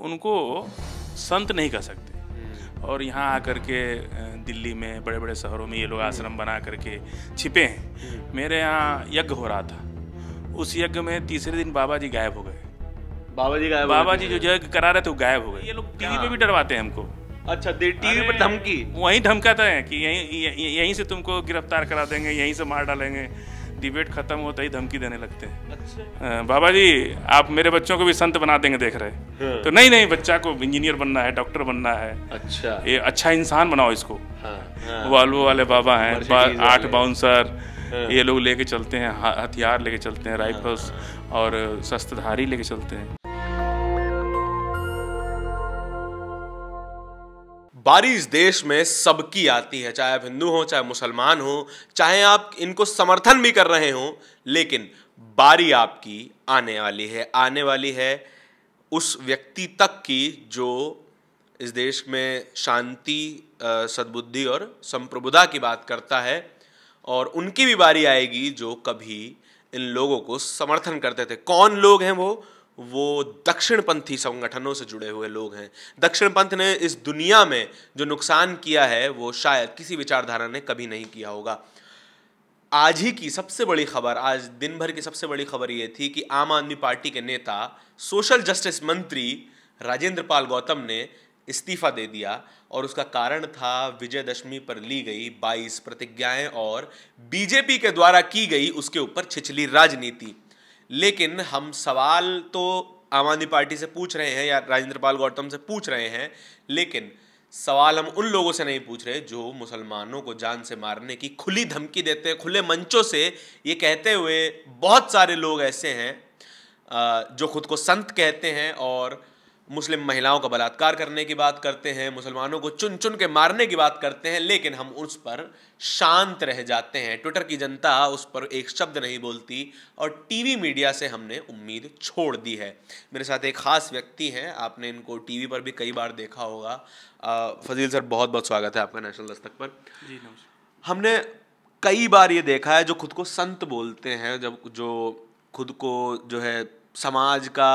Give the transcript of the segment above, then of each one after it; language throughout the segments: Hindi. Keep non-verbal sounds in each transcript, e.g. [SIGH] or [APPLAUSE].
उनको संत नहीं कह सकते हम्म। और यहाँ आकर के दिल्ली में बड़े बड़े शहरों में ये लोग हम्म। आश्रम बना करके छिपे हैं हम्म। मेरे यहाँ यज्ञ हो रहा था उस यज्ञ में तीसरे दिन बाबा जी गायब हो गए बाबा जी गायब बाबा जी जो यज्ञ करा रहे थे वो गायब हो गए ये लोग टीवी पे भी डरवाते हैं हमको अच्छा टीवी पर धमकी वहीं धमकाते हैं कि यहीं यहीं से तुमको गिरफ्तार करा देंगे यहीं से मार डालेंगे डिबेट खत्म होता तो ही धमकी देने लगते हैं अच्छा। हाँ, बाबा जी आप मेरे बच्चों को भी संत बना देंगे देख रहे हाँ। तो नहीं नहीं बच्चा को इंजीनियर बनना है डॉक्टर बनना है अच्छा ये अच्छा इंसान बनाओ इसको हाँ, वाल्वो हाँ। वाले बाबा हैं आठ बाउंसर ये लोग लेके चलते हैं हथियार लेके चलते हैं राइफल्स और शस्त्रधारी लेके चलते हैं बारिश देश में सबकी आती है चाहे आप हिंदू हों चाहे मुसलमान हों चाहे आप इनको समर्थन भी कर रहे हों लेकिन बारी आपकी आने वाली है आने वाली है उस व्यक्ति तक की जो इस देश में शांति सद्बुद्धि और संप्रबुदा की बात करता है और उनकी भी बारी आएगी जो कभी इन लोगों को समर्थन करते थे कौन लोग हैं वो वो दक्षिणपंथी संगठनों से जुड़े हुए लोग हैं दक्षिणपंथ ने इस दुनिया में जो नुकसान किया है वो शायद किसी विचारधारा ने कभी नहीं किया होगा आज ही की सबसे बड़ी खबर आज दिन भर की सबसे बड़ी खबर ये थी कि आम आदमी पार्टी के नेता सोशल जस्टिस मंत्री राजेंद्र पाल गौतम ने इस्तीफा दे दिया और उसका कारण था विजयदशमी पर ली गई 22 प्रतिज्ञाएं और बीजेपी के द्वारा की गई उसके ऊपर छिछली राजनीति लेकिन हम सवाल तो आम आदमी पार्टी से पूछ रहे हैं या राजेंद्र पाल गौतम से पूछ रहे हैं लेकिन सवाल हम उन लोगों से नहीं पूछ रहे जो मुसलमानों को जान से मारने की खुली धमकी देते हैं खुले मंचों से ये कहते हुए बहुत सारे लोग ऐसे हैं जो खुद को संत कहते हैं और मुस्लिम महिलाओं का बलात्कार करने की बात करते हैं मुसलमानों को चुन चुन के मारने की बात करते हैं लेकिन हम उस पर शांत रह जाते हैं ट्विटर की जनता उस पर एक शब्द नहीं बोलती और टीवी मीडिया से हमने उम्मीद छोड़ दी है मेरे साथ एक ख़ास व्यक्ति हैं आपने इनको टीवी पर भी कई बार देखा होगा फजील सर बहुत बहुत स्वागत है आपका नेशनल दस्तक पर जी हमने कई बार ये देखा है जो खुद को संत बोलते हैं जब जो खुद को जो है समाज का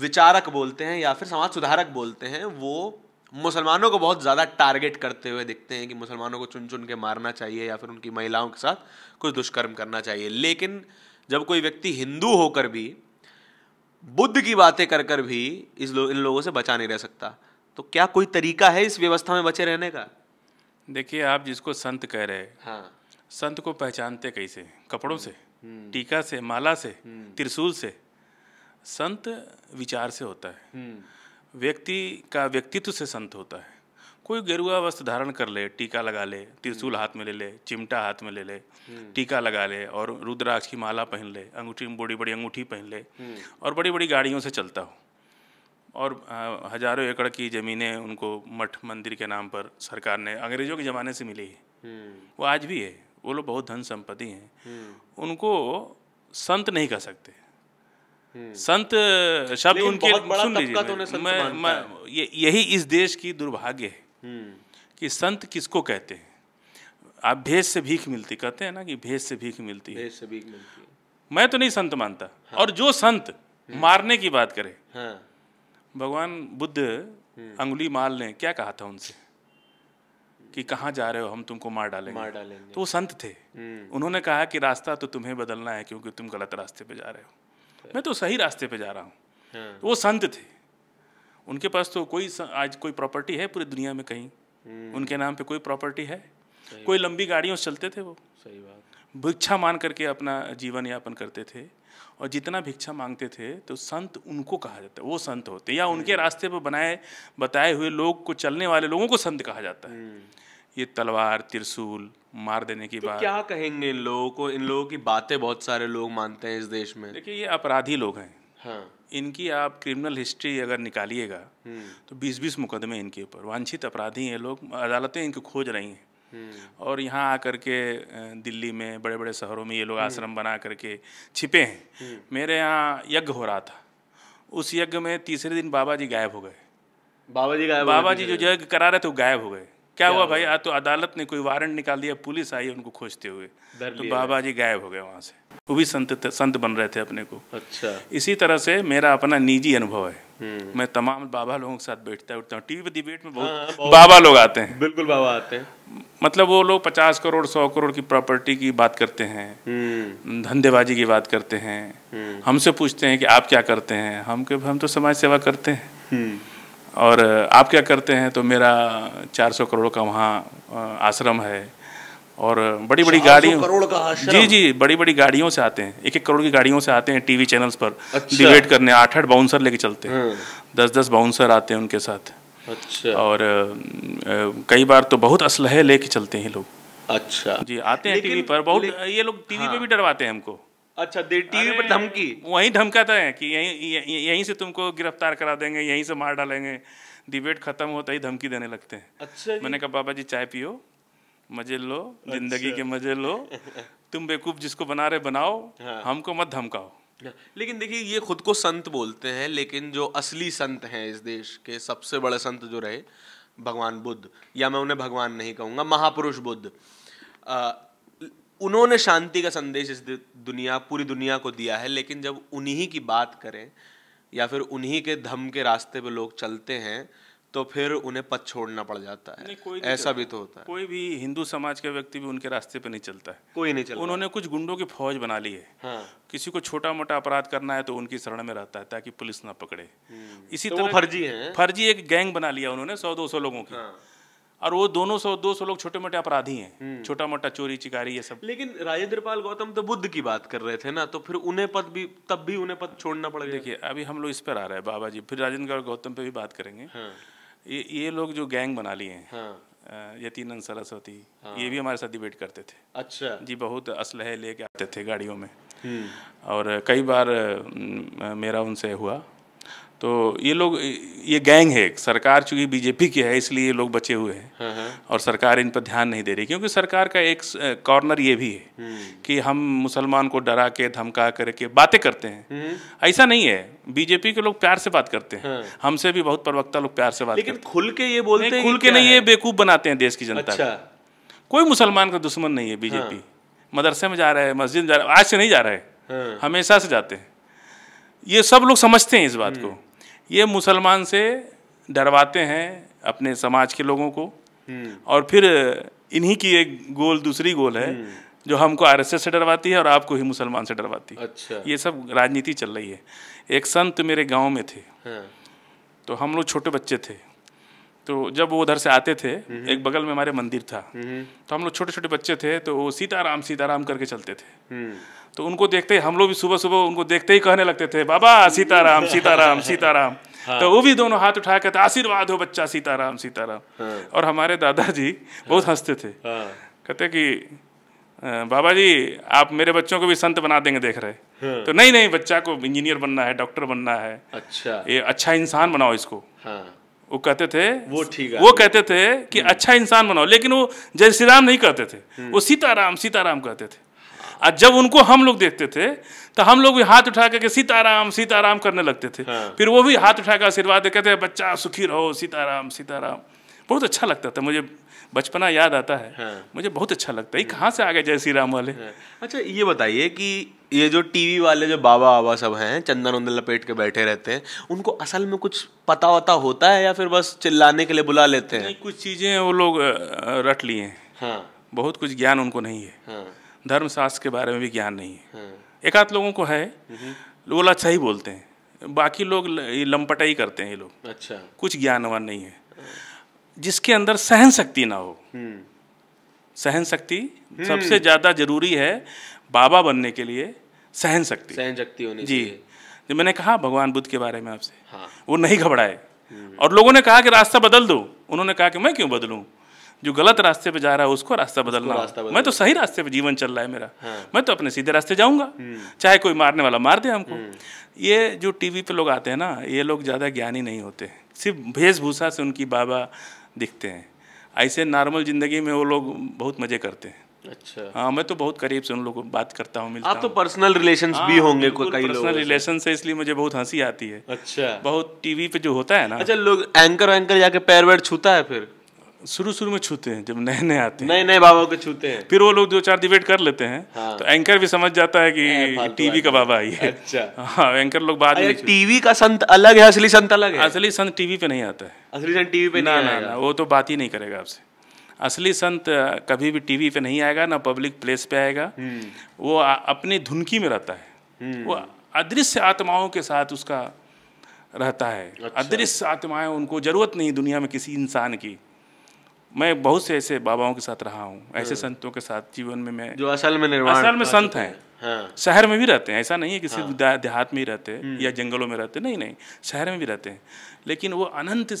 विचारक बोलते हैं या फिर समाज सुधारक बोलते हैं वो मुसलमानों को बहुत ज़्यादा टारगेट करते हुए दिखते हैं कि मुसलमानों को चुन चुन के मारना चाहिए या फिर उनकी महिलाओं के साथ कुछ दुष्कर्म करना चाहिए लेकिन जब कोई व्यक्ति हिंदू होकर भी बुद्ध की बातें कर कर भी इस लो, इन लोगों से बचा नहीं रह सकता तो क्या कोई तरीका है इस व्यवस्था में बचे रहने का देखिए आप जिसको संत कह रहे हैं हाँ संत को पहचानते कैसे कपड़ों से हम्म। टीका से माला से हम्म। त्रिशूल से संत विचार से होता है हम्म। व्यक्ति का व्यक्तित्व से संत होता है कोई गेरुआ वस्त्र धारण कर ले टीका लगा ले त्रिशूल हम्म। हाथ में ले ले चिमटा हाथ में ले ले हम्म। टीका लगा ले और रुद्राक्ष की माला पहन ले अंगूठी में बड़ी बड़ी अंगूठी पहन ले और बड़ी बड़ी गाड़ियों से चलता हो और हजारों एकड़ की ज़मीनें उनको मठ मंदिर के नाम पर सरकार ने अंग्रेज़ों के ज़माने से मिली है वो आज भी है वो लोग बहुत धन संपत्ति हैं उनको संत नहीं कह सकते हम्म। संत शब्द उनके सुन लीजिए मैं, तो मैं ये यही इस देश की दुर्भाग्य है हम्म। कि संत किसको कहते हैं आप भेद से भीख मिलती कहते हैं ना कि भेज से भीख मिलती है से भीख मिलती मैं तो नहीं संत मानता हाँ। और जो संत हम्म। मारने की बात करे हाँ। भगवान बुद्ध अंगुली माल ने क्या कहा था उनसे कि कहाँ जा रहे हो हम तुमको मार डालेंगे मार डालेंगे तो वो संत थे उन्होंने कहा कि रास्ता तो तुम्हें बदलना है क्योंकि तुम गलत रास्ते पे जा रहे हो मैं तो सही रास्ते पे जा रहा हूँ हाँ। वो संत थे उनके पास तो कोई आज कोई प्रॉपर्टी है पूरी दुनिया में कहीं हम्म। उनके नाम पे कोई प्रॉपर्टी है कोई लंबी गाड़ियों से चलते थे वो सही बात भिक्षा मान करके अपना जीवन यापन करते थे और जितना भिक्षा मांगते थे तो संत उनको कहा जाता है वो संत होते या उनके हम्म। रास्ते पर बनाए बताए हुए लोग को चलने वाले लोगों को संत कहा जाता है हम्म। ये तलवार त्रिशूल मार देने की तो बात क्या कहेंगे इन लोगों को इन लोगों की बातें बहुत सारे लोग मानते हैं इस देश में देखिए ये अपराधी लोग हैं हाँ इनकी आप क्रिमिनल हिस्ट्री अगर निकालिएगा हम्म। तो बीस बीस मुकदमे इनके ऊपर वांछित अपराधी हैं लोग अदालतें इनको खोज रही हैं हम्म। और यहाँ आकर के दिल्ली में बड़े बड़े शहरों में ये लोग हम्म। आश्रम बना करके छिपे हैं मेरे यहाँ यज्ञ हो रहा था उस यज्ञ में तीसरे दिन बाबा जी गायब हो गए बाबा जी गायब बाबा जी जो यज्ञ करा रहे थे वो गायब हो गए क्या हुआ भाई आ तो अदालत ने कोई वारंट निकाल दिया पुलिस आई उनको खोजते हुए तो बाबा जी गायब हो गए वहाँ से वो भी संत संत बन रहे थे अपने को अच्छा इसी तरह से मेरा अपना निजी अनुभव है हम्म। मैं तमाम बाबा लोगों के साथ बैठता उठता हूँ टीवी पर डिबेट में हाँ, बहुत, बाबा लोग आते हैं बिल्कुल बाबा आते हैं मतलब वो लोग पचास करोड़ सौ करोड़ की प्रॉपर्टी की बात करते हैं हम्म। धंधेबाजी की बात करते हैं हम्म। हमसे पूछते हैं कि आप क्या करते हैं हम के हम तो समाज सेवा करते हैं और आप क्या करते हैं तो मेरा 400 करोड़ का वहाँ आश्रम है और बड़ी बड़ी गाड़ियों करोड़ का आश्रम जी जी बड़ी बड़ी गाड़ियों से आते हैं एक एक करोड़ की गाड़ियों से आते हैं टीवी चैनल्स पर अच्छा। डिबेट करने आठ आठ बाउंसर लेके चलते हैं हम्म। दस दस बाउंसर आते हैं उनके साथ अच्छा और कई बार तो बहुत असलहे लेके चलते हैं लोग अच्छा जी आते हैं टीवी पर बहुत ये लोग टीवी पर हाँ। भी डरवाते हैं हमको अच्छा दे टीवी पर धमकी वहीं धमकाता तो है कि यहीं यहीं से तुमको गिरफ्तार करा देंगे यहीं से मार डालेंगे डिबेट खत्म होता तो ही धमकी देने लगते हैं अच्छा मैंने कहा बाबा जी चाय पियो मजे लो अच्छा। जिंदगी के मजे लो [LAUGHS] तुम बेकूफ जिसको बना रहे बनाओ हाँ। हमको मत धमकाओ अच्छा, लेकिन देखिए ये खुद को संत बोलते हैं लेकिन जो असली संत हैं इस देश के सबसे बड़े संत जो रहे भगवान बुद्ध या मैं उन्हें भगवान नहीं कहूँगा महापुरुष बुद्ध उन्होंने शांति का संदेश इस दुनिया पूरी दुनिया को दिया है लेकिन जब उन्हीं की बात करें या फिर उन्हीं के धम के रास्ते पे लोग चलते हैं तो फिर उन्हें पथ छोड़ना पड़ जाता है कोई ऐसा भी तो होता है कोई भी हिंदू समाज के व्यक्ति भी उनके रास्ते पे नहीं चलता है कोई नहीं चलता उन्होंने कुछ गुंडों की फौज बना ली है हाँ। किसी को छोटा मोटा अपराध करना है तो उनकी शरण में रहता है ताकि पुलिस ना पकड़े हम्म। इसी तो तरह फर्जी है फर्जी एक गैंग बना लिया उन्होंने सौ दो सौ लोगों की हाँ। और वो दोनों सौ दो सौ लोग छोटे मोटे अपराधी हैं हम्म। छोटा मोटा चोरी चिकारी ये सब लेकिन राजेंद्र पाल गौतम तो बुद्ध की बात कर रहे थे ना तो फिर उन्हें पद भी तब भी उन्हें पद छोड़ना पड़ देखिए अभी हम लोग इस पर आ रहे हैं बाबा जी फिर राजेंद्र गौतम पे भी बात करेंगे हाँ। ये ये लोग जो गैंग बना लिए हैं हाँ। यतीन सरस्वती हाँ। ये भी हमारे साथ डिबेट करते थे अच्छा जी बहुत असलहे लेके आते थे गाड़ियों में हम्म। और कई बार मेरा उनसे हुआ तो ये लोग ये गैंग है सरकार चूंकि बीजेपी की है इसलिए ये लोग बचे हुए हैं हाँ, हाँ। और सरकार इन पर ध्यान नहीं दे रही क्योंकि सरकार का एक कॉर्नर ये भी है हम्म। कि हम मुसलमान को डरा के धमका करके बातें करते हैं हम्म। ऐसा नहीं है बीजेपी के लोग प्यार से बात करते हैं हाँ। हमसे भी बहुत प्रवक्ता लोग प्यार से बात लेकिन खुल के ये बोलते हैं खुल के नहीं ये बेकूफ़ बनाते हैं देश की जनता अच्छा। कोई मुसलमान का दुश्मन नहीं है बीजेपी मदरसे में जा रहे हैं मस्जिद में जा रहा है आज से नहीं जा रहे हैं हमेशा से जाते हैं ये सब लोग समझते हैं इस बात को हम्म। ये मुसलमान से डरवाते हैं अपने समाज के लोगों को हम्म। और फिर इन्हीं की एक गोल दूसरी गोल है हम्म। जो हमको आरएसएस से डरवाती है और आपको ही मुसलमान से डरवाती है अच्छा ये सब राजनीति चल रही है एक संत मेरे गांव में थे हाँ। तो हम लोग छोटे बच्चे थे तो जब वो उधर से आते थे एक बगल में हमारे मंदिर था तो हम लोग छोटे छोटे बच्चे थे तो वो सीताराम सीताराम करके चलते थे हम्म। तो उनको देखते ही हम लोग भी सुबह सुबह उनको देखते ही कहने लगते थे बाबा सीताराम सीताराम [LAUGHS] सीताराम हाँ। तो वो भी दोनों हाथ उठा कहते तो आशीर्वाद हो बच्चा सीताराम सीताराम हाँ। और हमारे दादाजी बहुत हाँ। हंसते थे हाँ। कहते कि बाबा जी आप मेरे बच्चों को भी संत बना देंगे देख रहे हाँ। तो नहीं नहीं बच्चा को इंजीनियर बनना है डॉक्टर बनना है अच्छा ये अच्छा इंसान बनाओ इसको हाँ। वो कहते थे वो ठीक वो कहते थे कि हम्म। अच्छा इंसान बनाओ लेकिन वो जय श्री राम नहीं कहते थे हम्म। वो सीताराम सीताराम कहते थे और जब उनको हम लोग देखते थे तो हम लोग भी हाथ उठा करके सीताराम सीताराम करने लगते थे हाँ। फिर वो भी हाथ उठा आशीर्वाद कहते बच्चा सुखी रहो सीताराम सीताराम बहुत अच्छा लगता था मुझे बचपना याद आता है हाँ। मुझे बहुत अच्छा लगता है कहाँ से आ गए जय श्री राम वाले हाँ। अच्छा ये बताइए कि ये जो टीवी वाले जो बाबा बाबा सब हैं चंदन उंदन लपेट के बैठे रहते हैं उनको असल में कुछ पता वता होता है या फिर बस चिल्लाने के लिए बुला लेते हैं कुछ चीज़ें वो लोग रट लिए हैं हाँ। बहुत कुछ ज्ञान उनको नहीं है धर्म हाँ। धर्मशास्त्र के बारे में भी ज्ञान नहीं है हाँ। एक आध लोगों को है हम्म। वो अच्छा ही बोलते हैं बाकी लोग लंपटाई करते हैं ये लोग अच्छा कुछ ज्ञानवान नहीं है जिसके अंदर सहन शक्ति ना हो हम्म। सहन शक्ति हम्म। सबसे ज़्यादा जरूरी है बाबा बनने के लिए सहन शक्ति सहन शक्ति होनी जी जो मैंने कहा भगवान बुद्ध के बारे में आपसे हाँ। वो नहीं घबराए हम्म। और लोगों ने कहा कि रास्ता बदल दो उन्होंने कहा कि मैं क्यों बदलूँ जो गलत रास्ते पे जा रहा है उसको रास्ता बदलना रास्ता बदल मैं तो सही रास्ते पे जीवन चल रहा है मेरा हाँ। मैं तो अपने सीधे रास्ते जाऊंगा चाहे कोई मारने वाला मार दे हमको ये जो टीवी पे लोग आते हैं ना ये लोग ज़्यादा ज्ञानी नहीं होते सिर्फ वेशभूषा से उनकी बाबा दिखते हैं ऐसे नॉर्मल ज़िंदगी में वो लोग बहुत मज़े करते हैं अच्छा हाँ मैं तो बहुत करीब से उन लोगों को बात करता हूँ मिलता आप तो पर्सनल रिलेशन भी हाँ, होंगे कई पर्सनल रिलेशन से इसलिए मुझे बहुत हंसी आती है अच्छा बहुत टीवी पे जो होता है ना अच्छा लोग एंकर एंकर जाके पैर वैर छूता है फिर शुरू शुरू में छूते हैं जब नए नए आते हैं नए नए बाबा को छूते हैं फिर वो लोग दो चार डिबेट कर लेते हैं हाँ। तो एंकर भी समझ जाता है कि टीवी का बाबा आई है अच्छा हाँ एंकर लोग बाद में टीवी का संत अलग है असली संत अलग है असली संत टीवी पे नहीं आता है असली संत टीवी पे ना ना ना वो तो बात ही नहीं करेगा आपसे असली संत कभी भी टीवी पे नहीं आएगा ना पब्लिक प्लेस पे आएगा हम्म। वो अपनी धुनकी में रहता है हम्म। वो अदृश्य आत्माओं के साथ उसका रहता है अच्छा। अदृश्य आत्माएं उनको जरूरत नहीं दुनिया में किसी इंसान की मैं बहुत से ऐसे बाबाओं के साथ रहा हूँ ऐसे हम्म। संतों के साथ जीवन में मैं जो असल में निर्वाण असल में संत हैं हाँ। शहर में भी रहते हैं ऐसा नहीं है किसी हाँ। देहात में ही रहते हम्म। या जंगलों में रहते नहीं नहीं शहर में भी रहते हैं लेकिन वो अनंत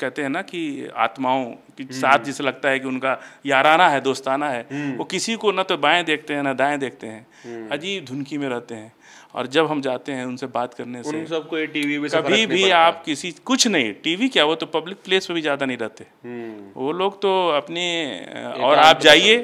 कहते हैं ना कि आत्माओं के हम्म। साथ जिसे लगता है कि उनका याराना है दोस्ताना है वो किसी को ना तो बाएं देखते हैं ना दाएं देखते हैं अजीब धुनकी में रहते हैं और जब हम जाते हैं उनसे बात करने से उन सबको टीवी में कभी भी आप किसी कुछ नहीं टीवी क्या वो तो पब्लिक प्लेस पे भी ज़्यादा नहीं रहते हम्म। वो लोग तो अपने और आप जाइए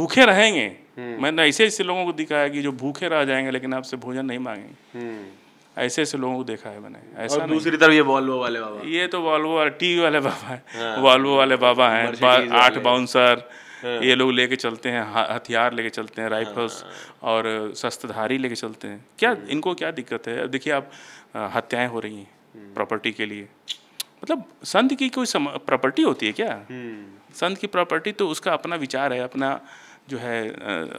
भूखे रहेंगे हम्म। मैंने ऐसे ऐसे लोगों को दिखाया कि जो भूखे रह जाएंगे लेकिन आपसे भोजन नहीं मांगेंगे हम्म। ऐसे ऐसे लोगों को देखा है मैंने ऐसा और दूसरी तरफ ये वॉल्वो वाले बाबा ये तो वॉल्वो वाले टीवी वाले बाबा है वॉल्वो वाले बाबा हैं हाँ। आठ बाउंसर हाँ। ये लोग लेके चलते हैं हथियार लेके चलते हैं राइफल्स हाँ। और शस्त्रधारी लेके चलते हैं क्या हम्म। इनको क्या दिक्कत है देखिए आप हत्याएं हो रही हैं हम्म। प्रॉपर्टी के लिए मतलब संत की कोई प्रॉपर्टी होती है क्या हम्म। संत की प्रॉपर्टी तो उसका अपना विचार है अपना जो है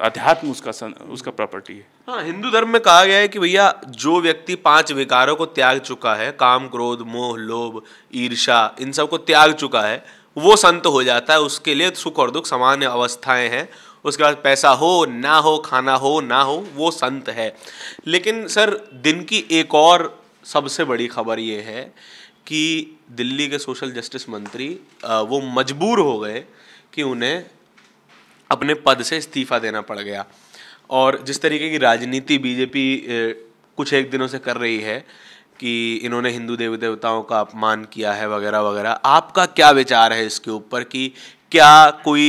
अध्यात्म उसका सन, उसका प्रॉपर्टी है हाँ हिंदू धर्म में कहा गया है कि भैया जो व्यक्ति पांच विकारों को त्याग चुका है काम क्रोध मोह लोभ ईर्षा इन सब को त्याग चुका है वो संत हो जाता है उसके लिए सुख और दुख सामान्य अवस्थाएं हैं उसके बाद पैसा हो ना हो खाना हो ना हो वो संत है लेकिन सर दिन की एक और सबसे बड़ी खबर ये है कि दिल्ली के सोशल जस्टिस मंत्री वो मजबूर हो गए कि उन्हें अपने पद से इस्तीफा देना पड़ गया और जिस तरीके की राजनीति बीजेपी कुछ एक दिनों से कर रही है कि इन्होंने हिंदू देवी देवताओं का अपमान किया है वगैरह वगैरह आपका क्या विचार है इसके ऊपर कि क्या कोई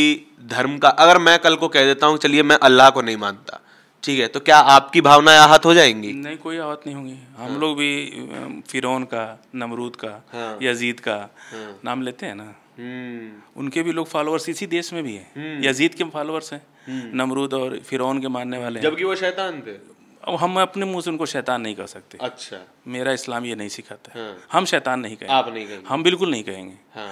धर्म का अगर मैं कल को कह देता हूँ चलिए मैं अल्लाह को नहीं मानता ठीक है तो क्या आपकी भावनाएं आहत हो जाएंगी नहीं कोई आहत नहीं होंगी हम हाँ। लोग भी फिरौन का नमरूद का हाँ। यजीद का हाँ। नाम लेते हैं ना हम्म। उनके भी लोग फॉलोअर्स इसी देश में भी हैं हम्म। यजीद के फॉलोअर्स हैं हम्म। नमरूद और फिरौन के मानने वाले जबकि वो शैतान थे अब हम अपने मुंह से उनको शैतान नहीं कह सकते अच्छा मेरा इस्लाम ये नहीं सिखाता है हाँ। हम शैतान नहीं कहेंगे आप नहीं कहेंगे हम बिल्कुल नहीं कहेंगे हाँ।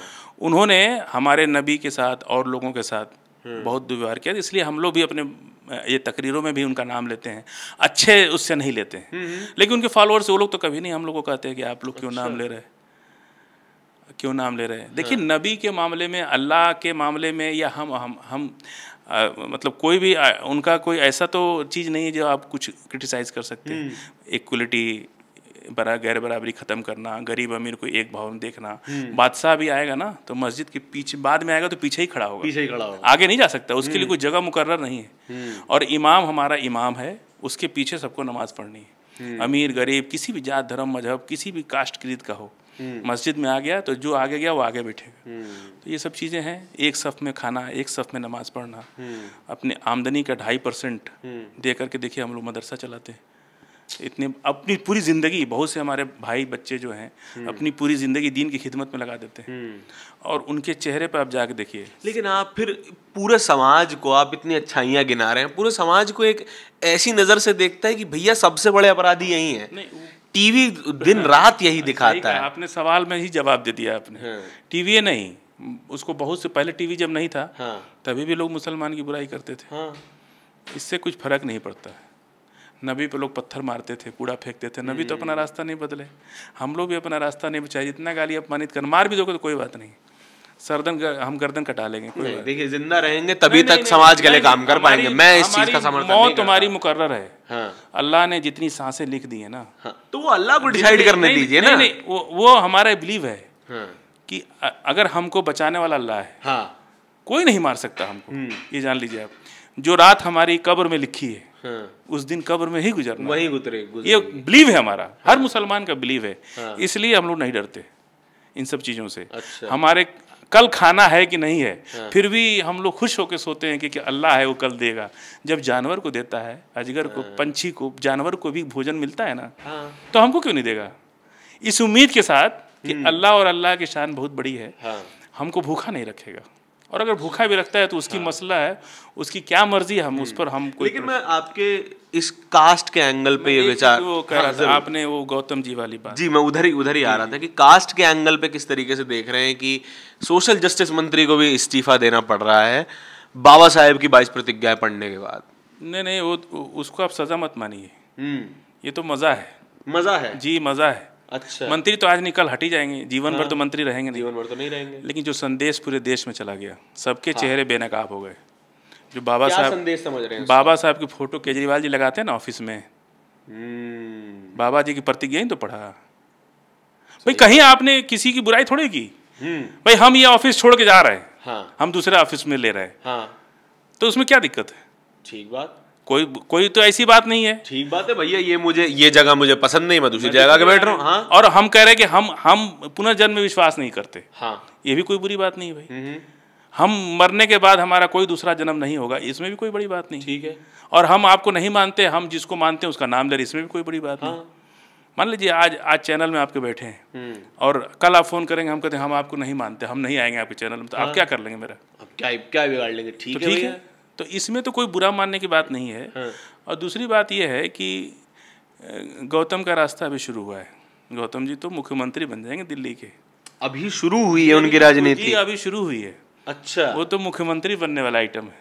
उन्होंने हमारे नबी के साथ और लोगों के साथ हाँ। बहुत दुर्व्यवहार किया इसलिए हम लोग भी अपने ये तकरीरों में भी उनका नाम लेते हैं अच्छे उससे नहीं लेते हैं हम्म, हम्म। लेकिन उनके फॉलोअर्स वो लोग तो कभी नहीं हम लोग को कहते हैं कि आप लोग क्यों अच्छा। नाम ले रहे हैं क्यों नाम ले रहे हैं देखिए हाँ। नबी के मामले में अल्लाह के मामले में या हम हम हम आ, मतलब कोई भी आ, उनका कोई ऐसा तो चीज़ नहीं है जो आप कुछ क्रिटिसाइज कर सकते हैं इक्वलिटी हम्म। बरा गैर बराबरी ख़त्म करना गरीब अमीर को एक भाव में देखना हम्म। बादशाह भी आएगा ना तो मस्जिद के पीछे बाद में आएगा तो पीछे ही खड़ा होगा पीछे ही खड़ा होगा आगे नहीं जा सकता उसके लिए हम्म। कोई जगह मुकर्र नहीं है और इमाम हमारा इमाम है उसके पीछे सबको नमाज़ पढ़नी है अमीर गरीब किसी भी जात धर्म मजहब किसी भी कास्ट क्रीत का हो हम्म। मस्जिद में आ गया तो जो आगे गया वो आगे बैठेगा हम्म। तो ये सब चीज़ें हैं एक सफ़ में खाना एक सफ़ में नमाज पढ़ना हम्म। अपने आमदनी का ढाई परसेंट दे करके देखिए हम लोग मदरसा चलाते हैं इतने अपनी पूरी ज़िंदगी बहुत से हमारे भाई बच्चे जो हैं अपनी पूरी ज़िंदगी दीन की खिदमत में लगा देते हैं और उनके चेहरे पर आप जाके देखिए लेकिन आप फिर पूरे समाज को आप इतनी अच्छाइयाँ गिना रहे हैं पूरे समाज को एक ऐसी नज़र से देखता है कि भैया सबसे बड़े अपराधी यही हैं टीवी दिन [LAUGHS] रात यही अच्छा, दिखाता है आपने सवाल में ही जवाब दे दिया आपने हाँ। टीवी नहीं उसको बहुत से पहले टीवी जब नहीं था हाँ। तभी भी लोग मुसलमान की बुराई करते थे हाँ। इससे कुछ फर्क नहीं पड़ता है नबी पे लोग पत्थर मारते थे कूड़ा फेंकते थे नबी तो अपना हम्म। रास्ता नहीं बदले हम लोग भी अपना रास्ता नहीं बचाए जितना गाली अपमानित कर मार भी दोगे तो कोई बात नहीं सरदन गर, हम गर्दन कटा लेंगे देखिए जिंदा रहेंगे तभी तक समाज के लिए काम कर पाएंगे मैं इस चीज का समर्थन मौत तुम्हारी मुकर्र है हाँ। अल्लाह ने जितनी सांसें लिख दी है ना हाँ, तो वो अल्लाह को डिसाइड करने दीजिए ना वो वो हमारा बिलीव है हाँ। कि अगर हमको बचाने वाला अल्लाह है कोई नहीं मार सकता हमको हम्म। ये जान लीजिए आप जो रात हमारी कब्र में लिखी है हाँ। उस दिन कब्र में ही गुजरना वही गुजरे ये बिलीव है हमारा हाँ। हर मुसलमान का बिलीव है हाँ। इसलिए हम लोग नहीं डरते इन सब चीज़ों से अच्छा। हमारे कल खाना है कि नहीं है हाँ। फिर भी हम लोग खुश होकर सोते हैं कि, कि अल्लाह है वो कल देगा जब जानवर को देता है अजगर हाँ। को पंछी को जानवर को भी भोजन मिलता है ना हाँ। तो हमको क्यों नहीं देगा इस उम्मीद के साथ कि हम्म। अल्लाह और अल्लाह की शान बहुत बड़ी है हाँ। हमको भूखा नहीं रखेगा और अगर भूखा भी रखता है तो उसकी हाँ। मसला है उसकी क्या मर्जी है हम उस पर हम कोई लेकिन मैं आपके इस कास्ट के एंगल पे ये विचार वो कह रहा हाँ, था आपने वो गौतम जी वाली बात जी मैं उधर ही उधर ही आ रहा था कि कास्ट के एंगल पे किस तरीके से देख रहे हैं कि सोशल जस्टिस मंत्री को भी इस्तीफा देना पड़ रहा है बाबा साहेब की बाईस प्रतिज्ञाएं पढ़ने के बाद नहीं नहीं वो उसको आप सजा मत मानिए हम्म। ये तो मजा है मजा है जी मजा है अच्छा मंत्री तो आज नहीं कल हट ही जाएंगे जीवन भर हाँ। तो मंत्री रहेंगे नहीं जीवन भर तो नहीं रहेंगे लेकिन जो संदेश पूरे देश में चला गया सबके हाँ। चेहरे बेनकाब हो गए जो बाबा साहब संदेश समझ रहे हैं बाबा साहब की फोटो केजरीवाल जी लगाते हैं ना ऑफिस में हम्म। बाबा जी की प्रतिज्ञा ही तो पढ़ा भाई कहीं आपने किसी की बुराई थोड़ी की हम्म। भाई हम ये ऑफिस छोड़ के जा रहे हैं हाँ। हम दूसरे ऑफिस में ले रहे हैं हाँ। तो उसमें क्या दिक्कत है ठीक बात कोई कोई तो ऐसी बात नहीं है ठीक बात है भैया ये मुझे ये जगह मुझे पसंद नहीं मैं दूसरी जगह के बैठ रहा हूँ हाँ। और हम कह रहे हैं कि हम हम पुनर्जन्म विश्वास नहीं करते हाँ। ये भी कोई बुरी बात नहीं है भाई हम्म। हम मरने के बाद हमारा कोई दूसरा जन्म नहीं होगा इसमें भी कोई बड़ी बात नहीं ठीक है और हम आपको नहीं मानते हम जिसको मानते हैं उसका नाम ले रहे इसमें भी कोई बड़ी बात हाँ। नहीं मान लीजिए आज आज चैनल में आपके बैठे हैं हम्म। और कल आप फोन करेंगे हम कहते हैं हम आपको नहीं मानते हम नहीं आएंगे आपके चैनल में तो आप हाँ। क्या कर लेंगे मेरा क्या क्या बिगाड़ लेंगे ठीक तो है तो इसमें तो कोई बुरा मानने की बात नहीं है हाँ। और दूसरी बात यह है कि गौतम का रास्ता अभी शुरू हुआ है गौतम जी तो मुख्यमंत्री बन जाएंगे दिल्ली के अभी शुरू हुई है उनकी राजनीति अभी शुरू हुई है अच्छा वो तो मुख्यमंत्री बनने वाला आइटम है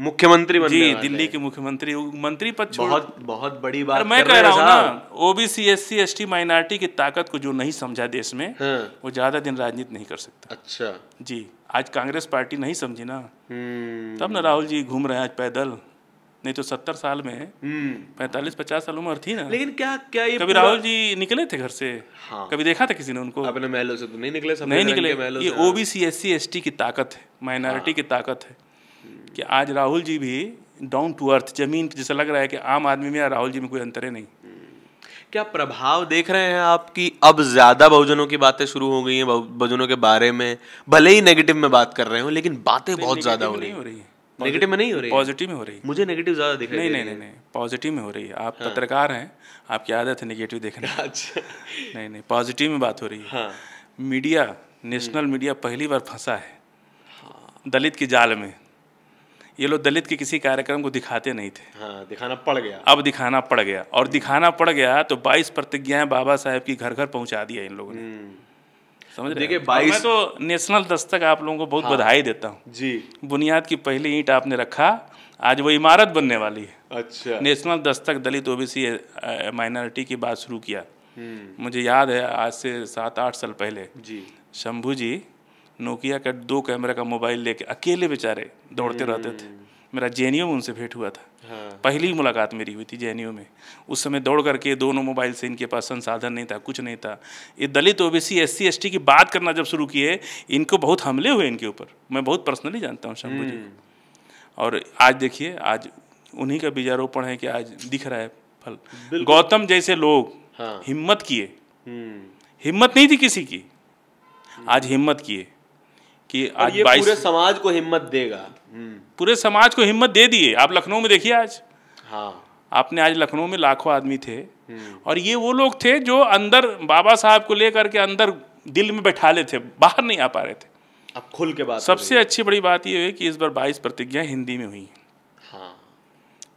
मुख्यमंत्री बनने जी दिल्ली के मुख्यमंत्री मंत्री पद बहुत बहुत बड़ी बात मैं कह रहा हूँ ना ओबीसी एस सी एस टी माइनॉरिटी की ताकत को जो नहीं समझा देश में हाँ। वो ज्यादा दिन राजनीति नहीं कर सकता अच्छा जी आज कांग्रेस पार्टी नहीं समझी ना हम्म। तब ना राहुल जी घूम रहे हैं आज पैदल नहीं तो सत्तर साल में हम्म। पैंतालीस पचास साल उम्र थी ना लेकिन क्या क्या ये कभी राहुल जी निकले थे घर से हाँ। कभी देखा था किसी ने उनको अपने महलों से तो नहीं निकले सब नहीं निकले ये ओबीसी एस सी एस टी की ताकत है माइनॉरिटी हाँ। की ताकत है कि आज राहुल जी भी डाउन टू अर्थ जमीन जैसा लग रहा है कि आम आदमी में या राहुल जी में कोई अंतर है नहीं हम्म। क्या प्रभाव देख रहे हैं आप कि अब ज़्यादा बहुजनों की बातें शुरू हो गई हैं बहुजनों के बारे में भले ही नेगेटिव में बात कर रहे हो लेकिन बातें बहुत ज़्यादा हो रही हो रही है नेगेटिव में नहीं हो रही पॉजिटिव में हो रही मुझे नेगेटिव ज़्यादा दिख रही नहीं नहीं नहीं नहीं पॉजिटिव में हो रही है आप हाँ। पत्रकार हैं आपकी आदत है नेगेटिव देखना अच्छा नहीं नहीं पॉजिटिव में बात हो रही है मीडिया नेशनल मीडिया पहली बार फंसा है हाँ। दलित के जाल में ये लोग दलित के किसी कार्यक्रम को दिखाते नहीं थे हाँ, दिखाना पड़ गया अब दिखाना पड़ गया और हम्म। दिखाना पड़ गया तो 22 प्रतिज्ञाएं बाबा साहेब की घर घर पहुंचा दिया इन लोगों ने हम्म। समझ देखिए बाईस तो नेशनल दस्तक आप लोगों को बहुत हाँ, बधाई देता हूँ जी बुनियाद की पहली ईंट आपने रखा आज वो इमारत बनने वाली है अच्छा नेशनल दस्तक दलित ओबीसी माइनॉरिटी की बात शुरू किया हम्म। मुझे याद है आज से सात आठ साल पहले जी शंभू जी नोकिया का दो कैमरा का मोबाइल लेके अकेले बेचारे दौड़ते हम्म। रहते थे मेरा जेनियम उनसे भेंट हुआ था हाँ। पहली मुलाकात मेरी हुई थी जे में उस समय दौड़ करके दोनों मोबाइल से इनके पास संसाधन नहीं था कुछ नहीं था ये दलित ओ बी सी एस की बात करना जब शुरू किए इनको बहुत हमले हुए इनके ऊपर मैं बहुत पर्सनली जानता हूँ शंभू जी हम्म। और आज देखिए आज उन्हीं का बीजारोपण है कि आज दिख रहा है फल गौतम जैसे लोग हाँ। हिम्मत किए हम्म। हिम्मत नहीं थी किसी की आज हिम्मत किए कि आज बाईस पूरे समाज को हिम्मत देगा हम्म। हम्म। पूरे समाज को हिम्मत दे दिए आप लखनऊ में देखिए आज हाँ आपने आज लखनऊ में लाखों आदमी थे हम्म। और ये वो लोग थे जो अंदर बाबा साहब को लेकर के अंदर दिल में बैठा ले थे बाहर नहीं आ पा रहे थे अब खुल के बात सबसे अच्छी बड़ी बात यह है कि इस बार बाईस प्रतिज्ञा हिंदी में हुई हाँ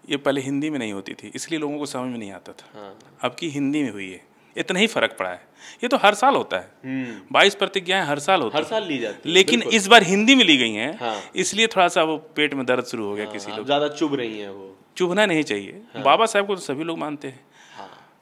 ये पहले हिंदी में नहीं होती थी इसलिए लोगों को समझ में नहीं आता था हाँ। अब की हिंदी में हुई है इतना ही फर्क पड़ा है ये तो हर साल होता है हम्म। बाईस प्रतिज्ञाएं हर साल होती हर साल ली जाती लेकिन इस बार हिंदी में ली गई हैं हाँ। इसलिए थोड़ा सा वो पेट में दर्द शुरू हो गया हाँ, किसी हाँ। लोग ज्यादा चुभ रही है वो चुभना नहीं चाहिए हाँ। बाबा साहब को तो सभी लोग मानते हैं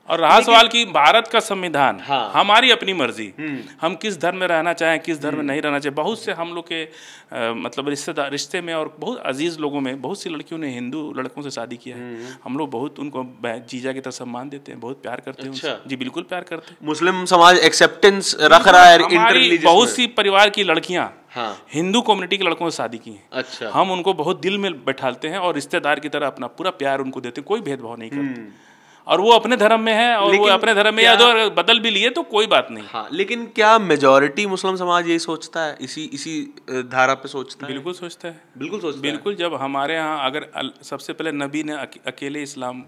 और रहा सवाल कि भारत का संविधान हाँ। हमारी अपनी मर्जी हम्म। हम किस धर्म में रहना चाहें किस धर्म में हम्म। नहीं रहना चाहें बहुत से हम लोग के आ, मतलब रिश्तेदार रिश्ते में और बहुत अजीज लोगों में बहुत सी लड़कियों ने हिंदू लड़कों से शादी किया है हम्म, हम लोग बहुत उनको जीजा की तरह सम्मान देते हैं बहुत प्यार करते अच्छा। हैं जी बिल्कुल प्यार करते हैं मुस्लिम समाज एक्सेप्टेंस रख रहा है बहुत सी परिवार की लड़कियाँ हाँ। हिंदू कम्युनिटी के लड़कों से शादी की है अच्छा हम उनको बहुत दिल में बैठाते हैं और रिश्तेदार की तरह अपना पूरा प्यार उनको देते हैं कोई भेदभाव नहीं करते और वो अपने धर्म में है और वो अपने धर्म में या जो बदल भी लिए तो कोई बात नहीं हाँ लेकिन क्या मेजोरिटी मुस्लिम समाज यही सोचता है इसी इसी धारा पे सोचता है बिल्कुल सोचता है बिल्कुल सोचता बिल्कुल जब हमारे यहाँ अगर सबसे पहले नबी ने अकेले इस्लाम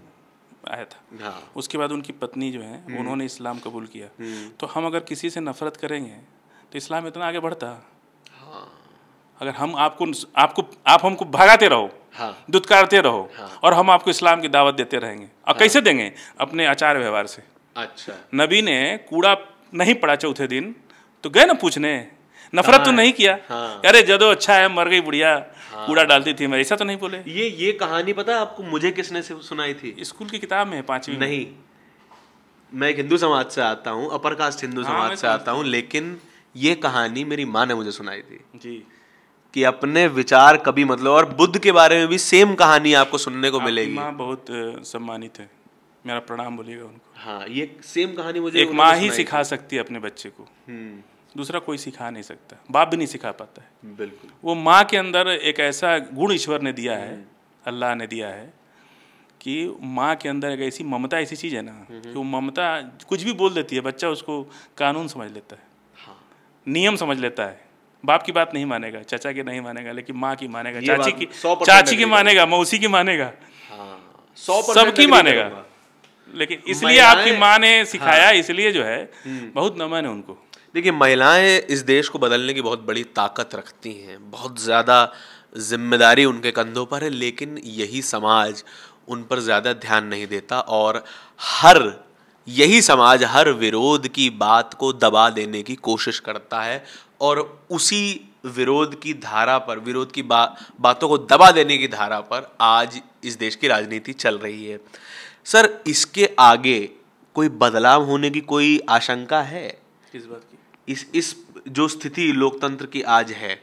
आया था हाँ। उसके बाद उनकी पत्नी जो है हम्म। उन्होंने इस्लाम कबूल किया हम्म। तो हम अगर किसी से नफरत करेंगे तो इस्लाम इतना आगे बढ़ता अगर हम आपको आपको आप हमको भगाते रहो हाँ। दुत्कारते रहो हाँ। और हम आपको इस्लाम की दावत देते रहेंगे और हाँ। कैसे देंगे अपने आचार व्यवहार से अच्छा नबी ने कूड़ा नहीं पड़ा चौथे दिन तो गए ना पूछने नफरत तो हाँ। नहीं किया हाँ। अरे जदो अच्छा है मर गई बुढ़िया हाँ। कूड़ा डालती थी मैं ऐसा तो नहीं बोले ये ये कहानी पता आपको मुझे किसने से सुनाई थी स्कूल की किताब में पांचवी नहीं मैं एक हिंदू समाज से आता हूँ अपर कास्ट हिंदू हाँ, समाज से आता हूँ लेकिन ये कहानी मेरी माँ ने मुझे सुनाई थी जी कि अपने विचार कभी मतलब और बुद्ध के बारे में भी सेम कहानी आपको सुनने को मिलेगी माँ बहुत सम्मानित है मेरा प्रणाम बोलिएगा उनको हाँ ये सेम कहानी मुझे एक माँ ही सिखा सकती है अपने बच्चे को हम्म। दूसरा कोई सिखा नहीं सकता बाप भी नहीं सिखा पाता है बिल्कुल वो माँ के अंदर एक ऐसा गुण ईश्वर ने दिया है हम्म। अल्लाह ने दिया है कि माँ के अंदर एक ऐसी ममता ऐसी चीज़ है ना हम्म, कि वो ममता कुछ भी बोल देती है बच्चा उसको कानून समझ लेता है हाँ। नियम समझ लेता है बाप की बात नहीं मानेगा चाचा की नहीं मानेगा लेकिन माँ की मानेगा चाची की चाची की मानेगा मौसी की मानेगा हाँ, सबकी मानेगा लेकिन इसलिए आपकी माँ ने सिखाया हाँ। इसलिए जो है हम्म। बहुत नमन है उनको देखिए महिलाएं इस देश को बदलने की बहुत बड़ी ताकत रखती हैं बहुत ज़्यादा जिम्मेदारी उनके कंधों पर है लेकिन यही समाज उन पर ज़्यादा ध्यान नहीं देता और हर यही समाज हर विरोध की बात को दबा देने की कोशिश करता है और उसी विरोध की धारा पर विरोध की बा, बातों को दबा देने की धारा पर आज इस देश की राजनीति चल रही है सर इसके आगे कोई बदलाव होने की कोई आशंका है किस बात की इस इस जो स्थिति लोकतंत्र की आज है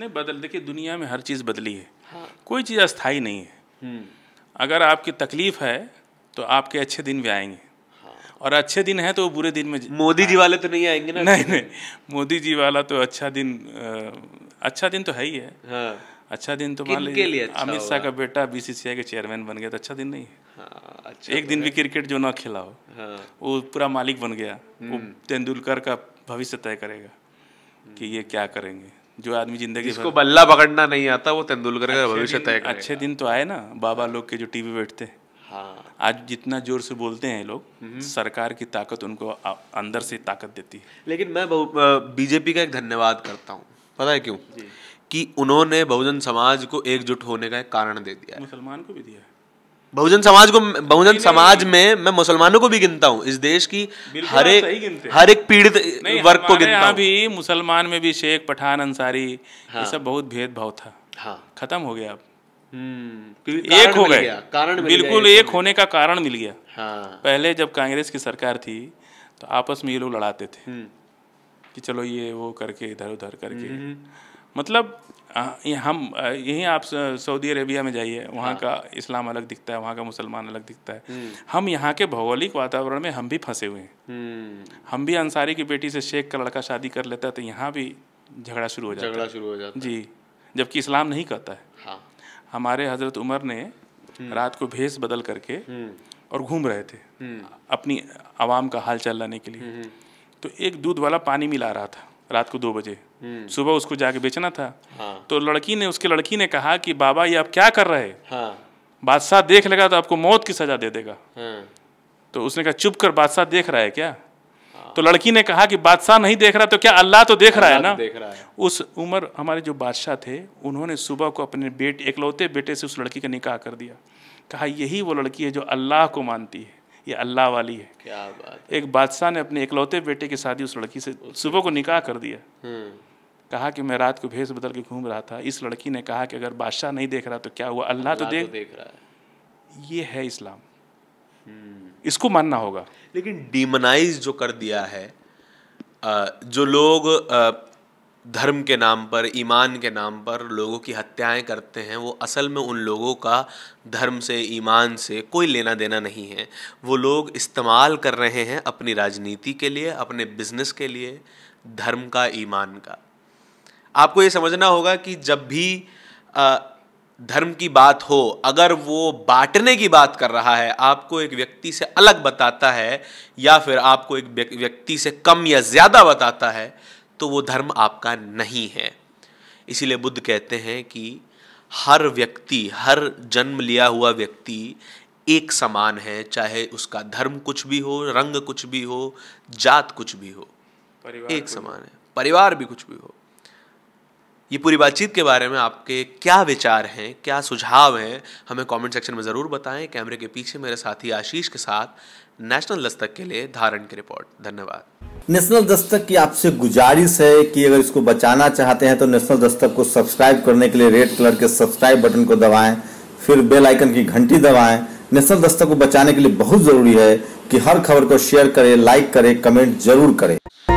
नहीं बदल देखिए दुनिया में हर चीज़ बदली है हाँ। कोई चीज़ अस्थाई नहीं है हम्म। अगर आपकी तकलीफ है तो आपके अच्छे दिन भी आएंगे और अच्छे दिन है तो वो बुरे दिन में मोदी जी हाँ। वाले तो नहीं आएंगे ना नहीं नहीं मोदी जी वाला तो अच्छा दिन अच्छा दिन तो है ही है हाँ। अच्छा दिन तो मान लीजिए अच्छा अमित शाह का बेटा बीसीसीआई के चेयरमैन बन गया तो अच्छा दिन नहीं है हाँ, अच्छा एक तो दिन भी क्रिकेट जो ना खेला हो हाँ। वो पूरा मालिक बन गया वो हम्म। तेंदुलकर का भविष्य तय करेगा कि ये क्या करेंगे जो आदमी जिंदगी इसको बल्ला पकड़ना नहीं आता वो तेंदुलकर का भविष्य तय अच्छे दिन तो आए ना बाबा लोग के जो टीवी बैठते हैं हाँ आज जितना जोर से बोलते हैं लोग हम्म। सरकार की ताकत उनको अंदर से ताकत देती है लेकिन मैं बीजेपी का एक धन्यवाद करता हूँ पता है क्यों कि उन्होंने बहुजन समाज को एकजुट होने का एक कारण दे दिया मुसलमान को भी दिया बहुजन समाज को बहुजन समाज में मैं मुसलमानों को भी गिनता हूँ इस देश की हर एक हर एक पीड़ित वर्ग को गिनता भी मुसलमान में भी शेख पठान अंसारी हाँ। ये सब बहुत भेदभाव था हाँ खत्म हो गया अब हम्म। एक हो गए कारण बिल्कुल एक होने का कारण मिल गया हाँ। पहले जब कांग्रेस की सरकार थी तो आपस में ये लोग लड़ाते थे हम्म। कि चलो ये वो करके इधर उधर करके हम्म, मतलब हम यहीं आप सऊदी अरेबिया में जाइए वहाँ हाँ। का इस्लाम अलग दिखता है वहाँ का मुसलमान अलग दिखता है हम यहाँ के भौगोलिक वातावरण में हम भी फंसे हुए हैं हम भी अंसारी की बेटी से शेख का लड़का शादी कर लेता है तो यहाँ भी झगड़ा शुरू हो जाता है झगड़ा शुरू हो जाता है जी जबकि इस्लाम नहीं कहता है हाँ। हमारे हजरत उमर ने हम्म। रात को भेस बदल करके हम्म। और घूम रहे थे हम्म। अपनी आवाम का हाल चाल लाने के लिए तो एक दूध वाला पानी मिला रहा था रात को दो बजे सुबह उसको जाके बेचना था हाँ। तो लड़की ने उसके लड़की ने कहा कि बाबा ये आप क्या कर रहे हाँ। बादशाह देख लेगा तो आपको मौत की सजा दे देगा हाँ। तो उसने कहा चुप कर बादशाह देख रहा है क्या तो लड़की ने कहा कि बादशाह नहीं देख रहा तो क्या अल्लाह तो देख रहा है ना तो देख रहा है उस उम्र हमारे जो बादशाह थे उन्होंने सुबह को अपने बेट इकलौते बेटे से उस लड़की का निकाह कर दिया कहा यही वो लड़की है जो अल्लाह को मानती है ये अल्लाह वाली है क्या बात एक बादशाह ने अपने इकलौते बेटे की शादी उस लड़की से सुबह को निकाह कर दिया हम्म। कहा कि मैं रात को भेस बदल के घूम रहा था इस लड़की ने कहा कि अगर बादशाह नहीं देख रहा तो क्या हुआ अल्लाह तो, तो देख, देख रहा है ये है इस्लाम हम्म। इसको मानना होगा लेकिन डिमनाइज जो कर दिया है जो लोग धर्म के नाम पर ईमान के नाम पर लोगों की हत्याएं करते हैं वो असल में उन लोगों का धर्म से ईमान से कोई लेना देना नहीं है वो लोग इस्तेमाल कर रहे हैं अपनी राजनीति के लिए अपने बिजनेस के लिए धर्म का ईमान का आपको ये समझना होगा कि जब भी धर्म की बात हो अगर वो बांटने की बात कर रहा है आपको एक व्यक्ति से अलग बताता है या फिर आपको एक व्यक्ति से कम या ज़्यादा बताता है तो वो धर्म आपका नहीं है इसीलिए बुद्ध कहते हैं कि हर व्यक्ति हर जन्म लिया हुआ व्यक्ति एक समान है चाहे उसका धर्म कुछ भी हो रंग कुछ भी हो जात कुछ भी हो एक समान है परिवार भी कुछ भी हो ये पूरी बातचीत के बारे में आपके क्या विचार हैं क्या सुझाव हैं हमें कमेंट सेक्शन में ज़रूर बताएं कैमरे के पीछे मेरे साथी आशीष के साथ नेशनल दस्तक के लिए धारण की रिपोर्ट धन्यवाद नेशनल दस्तक की आपसे गुजारिश है कि अगर इसको बचाना चाहते हैं तो नेशनल दस्तक को सब्सक्राइब करने के लिए रेड कलर के सब्सक्राइब बटन को दबाएं फिर बेल आइकन की घंटी दबाएं नेशनल दस्तक को बचाने के लिए बहुत ज़रूरी है कि हर खबर को शेयर करें लाइक करें कमेंट जरूर करें